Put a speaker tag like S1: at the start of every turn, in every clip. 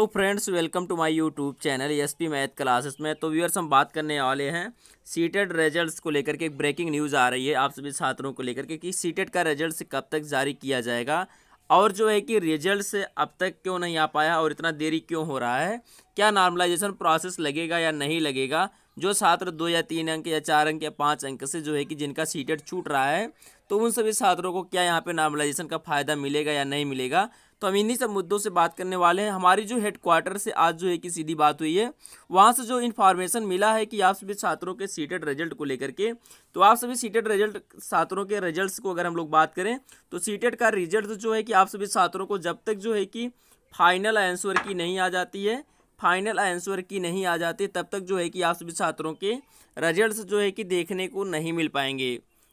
S1: तो friends welcome to my YouTube channel S P math classes में तो viewers हम बात करने वाले हैं सीटेड रिजल्ट्स को लेकर के एक ब्रेकिंग न्यूज़ आ रही है आप सभी छात्रों को लेकर के कि सीटेड का रिजल्ट कब तक जारी किया जाएगा और जो है कि रिजल्ट अब तक क्यों नहीं आ पाया और इतना देरी क्यों हो रहा है क्या नॉर्मलाइजेशन प्रोसेस लगेगा या नहीं लगेगा जो छात्र दो या तीन अंक या चार अंक या पाँच अंक से जो है कि जिनका सीटेट छूट रहा है तो उन सभी छात्रों को क्या यहाँ पे नॉर्मलाइजेशन का फ़ायदा मिलेगा या नहीं मिलेगा तो हम इन्हीं सब मुद्दों से बात करने वाले हैं हमारी जो हेडक्वार्टर से आज जो है कि सीधी बात हुई है वहाँ से जो इन्फॉर्मेशन मिला है कि आप सभी छात्रों के सीटेड रिजल्ट को लेकर के तो आप सभी सीटेड रिजल्ट छात्रों के रिजल्ट्स को अगर हम लोग बात करें तो सीटेड का रिजल्ट जो है कि आप सभी छात्रों को जब तक जो है कि फाइनल आंसर की नहीं आ जाती है फाइनल आंसर की नहीं आ जाते तब तक जो है कि आप सभी छात्रों के रिजल्ट जो है कि देखने को नहीं मिल पाएंगे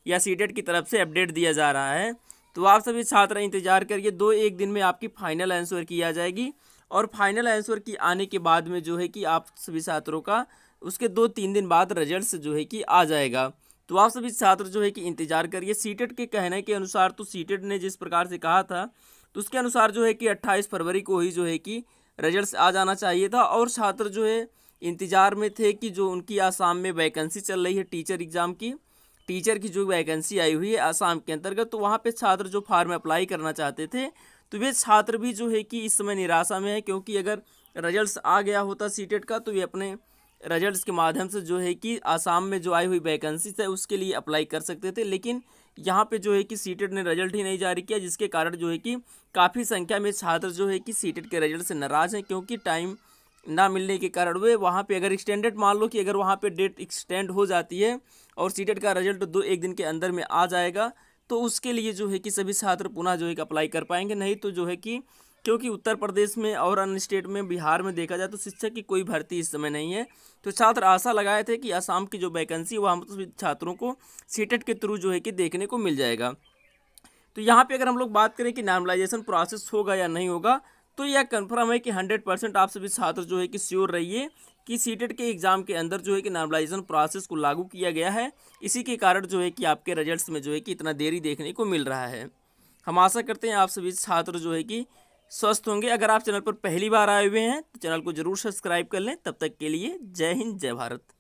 S1: या सी e की तरफ से अपडेट दिया जा रहा है तो आप सभी छात्र इंतजार करिए दो एक दिन में आपकी फाइनल आंसर की आ जाएगी और फाइनल आंसर की आने के बाद में जो है कि आप सभी छात्रों का उसके दो तीन दिन बाद रिजल्ट जो है कि आ जाएगा तो आप सभी छात्र जो है कि इंतजार करिए सीटेट e के कहने के अनुसार तो सीटेट e ने जिस प्रकार से कहा था तो उसके अनुसार जो है कि 28 फरवरी को ही जो है कि रिजल्ट आ जाना चाहिए था और छात्र जो है इंतज़ार में थे कि जो उनकी आसाम में वैकेंसी चल रही है टीचर एग्ज़ाम की टीचर की जो वैकेंसी आई हुई है आसाम के अंतर्गत तो वहाँ पे छात्र जो फार्म अप्लाई करना चाहते थे तो वे छात्र भी जो है कि इस समय निराशा में है क्योंकि अगर रिजल्ट आ गया होता सीटेट का तो ये अपने रिजल्ट्स के माध्यम से जो है कि आसाम में जो आई हुई वैकेंसी है उसके लिए अप्लाई कर सकते थे लेकिन यहाँ पे जो है कि सीटेट ने रिजल्ट ही नहीं जारी किया जिसके कारण जो है कि काफ़ी संख्या में छात्र जो है कि सीटेट के रिजल्ट से नाराज़ हैं क्योंकि टाइम ना मिलने के कारण वे वहाँ पे अगर एक्सटेंडेड मान लो कि अगर वहाँ पे डेट एक्सटेंड हो जाती है और सीटेट का रिजल्ट दो एक दिन के अंदर में आ जाएगा तो उसके लिए जो है कि सभी छात्र पुनः जो है कि अप्लाई कर पाएंगे नहीं तो जो है कि क्योंकि उत्तर प्रदेश में और अन्य स्टेट में बिहार में देखा जाए तो शिक्षक की कोई भर्ती इस समय नहीं है तो छात्र आशा लगाए थे कि आसाम की जो वैकेंसी वहाँ पर छात्रों को सीटेट के थ्रू जो है कि देखने को मिल जाएगा तो यहाँ पे अगर हम लोग बात करें कि नॉर्मलाइजेशन प्रोसेस होगा या नहीं होगा तो यह कन्फर्म है कि हंड्रेड परसेंट आप सभी छात्र जो है कि श्योर रहिए कि सीटेट के एग्ज़ाम के अंदर जो है कि नॉर्मलाइजेशन प्रोसेस को लागू किया गया है इसी के कारण जो है कि आपके रिजल्ट्स में जो है कि इतना देरी देखने को मिल रहा है हम आशा करते हैं आप सभी छात्र जो है कि स्वस्थ होंगे अगर आप चैनल पर पहली बार आए हुए हैं तो चैनल को जरूर सब्सक्राइब कर लें तब तक के लिए जय हिंद जय भारत